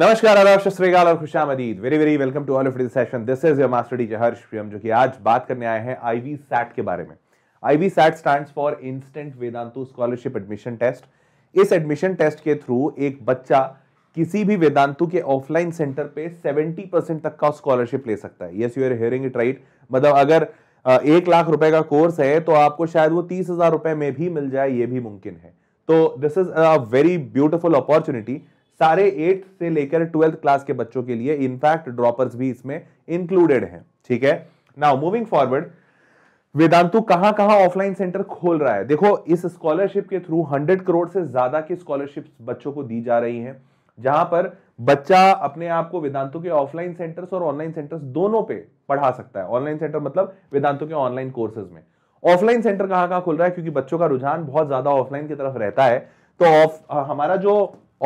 नमस्कार आदाब श्रीकाल और खुश आमदीद very very welcome to all of session this is your master D Harsh Priyam जो कि आज बात करने आए हैं आईवी सैट के बारे में ivy set stand for instant Vedantu scholarship admission test इस एडमिशन टेस्ट के थ्रू एक बच्चा किसी भी वेदांतु के ऑफलाइन सेंटर पे 70 परसेंट तक का स्कॉलरशिप ले सकता है yes you are hearing it right मतलब अगर एक लाख रुपए का कोर्स है तो आपको शायद वो तीस हजार रुपए में भी मिल जाए ये भी मुमकिन है तो this is a very beautiful opportunity सारे एट्थ से लेकर ट्वेल्थ क्लास के बच्चों के लिए इनफैक्ट ड्रॉपर्स भी इसमें इंक्लूडेड हैं ठीक है नाउ मूविंग फॉरवर्ड वेदांतु कहां कहां ऑफलाइन सेंटर खोल रहा है देखो इस स्कॉलरशिप के थ्रू हंड्रेड करोड़ से ज्यादा की स्कॉलरशिप बच्चों को दी जा रही है जहां पर बच्चा अपने आप को वेदांतु के ऑफलाइन सेंटर्स और ऑनलाइन सेंटर्स दोनों पे पढ़ा सकता है ऑनलाइन सेंटर मतलब वेदांतु के ऑनलाइन कोर्सेज में ऑफलाइन सेंटर कहां कहां खुल रहा है क्योंकि बच्चों का रुझान बहुत ज्यादा ऑफलाइन की तरफ रहता है तो ऑफ हमारा जो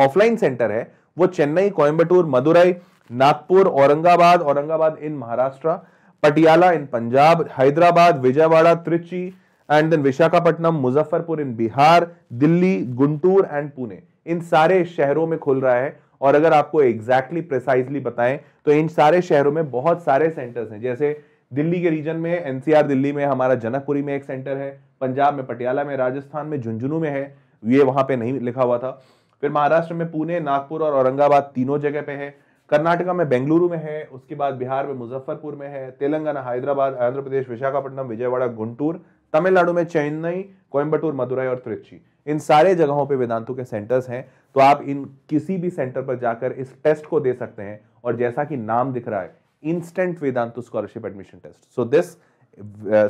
ऑफलाइन सेंटर है वो Chennai Coimbatore Madurai Nagpur Aurangabad Aurangabad in Maharashtra Patiala in Punjab Hyderabad Vijayawada Trichy and then Visakhapatnam Muzaffarpur in Bihar Delhi Guntur and Pune इन सारे शहरों में खुल रहा है और अगर आपको एग्जैक्टली प्रिसाइजली बताएं तो इन सारे शहरों में बहुत सारे सेंटर्स हैं जैसे दिल्ली के रीजन में एनसीआर दिल्ली में हमारा जनकपुरी में एक सेंटर है पंजाब में पटियाला में राजस्थान में झुंझुनू में है ये वहां पे नहीं लिखा हुआ था फिर महाराष्ट्र में पुणे नागपुर और औरंगाबाद तीनों जगह पे है कर्नाटका में बेंगलुरु में है उसके बाद बिहार में मुजफ्फरपुर में है तेलंगाना हैदराबाद आंध्र प्रदेश विशाखापट्टनम विजयवाड़ा गुंटूर तमिलनाडु में चेन्नई कोयम्बटूर मदुरई और त्रिची इन सारे जगहों पे वेदांतु के सेंटर्स हैं तो आप इन किसी भी सेंटर पर जाकर इस टेस्ट को दे सकते हैं और जैसा कि नाम दिख रहा है instant Vedantu scholarship admission test so this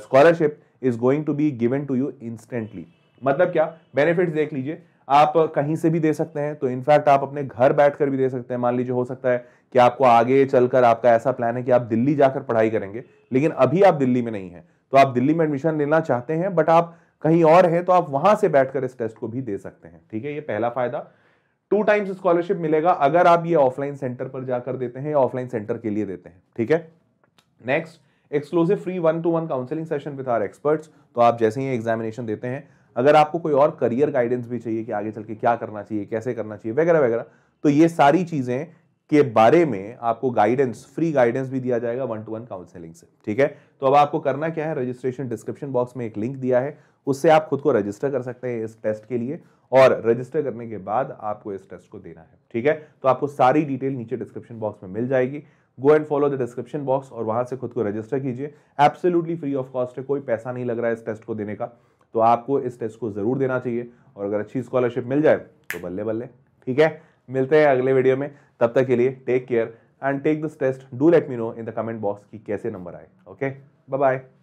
scholarship is going to be given to you instantly मतलब क्या बेनिफिट्स देख लीजिए आप कहीं से भी दे सकते हैं तो इनफैक्ट आप अपने घर बैठ भी दे सकते हैं मान लीजिए हो सकता है कि आपको आगे चलकर आपका ऐसा प्लान है कि आप दिल्ली जाकर पढ़ाई करेंगे लेकिन अभी आप दिल्ली में नहीं है तो आप दिल्ली में एडमिशन लेना चाहते हैं बट आप कहीं और हैं तो आप वहां से बैठकर इस टेस्ट को भी दे सकते हैं ठीक है ये पहला फायदा टू टाइम्स स्कॉलरशिप मिलेगा अगर आप ये ऑफलाइन सेंटर पर जाकर देते हैं या ऑफलाइन सेंटर के लिए देते हैं ठीक है next exclusive free one to one counselling session with our experts तो आप जैसे ही एग्जामिनेशन देते हैं अगर आपको कोई और करियर गाइडेंस भी चाहिए कि आगे चल के क्या करना चाहिए कैसे करना चाहिए वगैरह वगैरह तो ये सारी चीज़ें के बारे में आपको गाइडेंस फ्री गाइडेंस भी दिया जाएगा वन टू वन काउंसलिंग से ठीक है तो अब आपको करना क्या है रजिस्ट्रेशन डिस्क्रिप्शन बॉक्स में एक लिंक दिया है उससे आप खुद को रजिस्टर कर सकते हैं इस टेस्ट के लिए और रजिस्टर करने के बाद आपको इस टेस्ट को देना है ठीक है तो आपको सारी डिटेल नीचे डिस्क्रिप्शन बॉक्स में मिल जाएगी go and follow the description box और वहां से खुद को रजिस्टर कीजिए एब्सोल्युटली फ्री ऑफ कॉस्ट है कोई पैसा नहीं लग रहा है इस टेस्ट को देने का तो आपको इस टेस्ट को ज़रूर देना चाहिए और अगर अच्छी स्कॉलरशिप मिल जाए तो बल्ले बल्ले ठीक है मिलते हैं अगले वीडियो में तब तक के लिए take care and take this test do let me know in the comment box कि कैसे नंबर आए ओके बाय बाय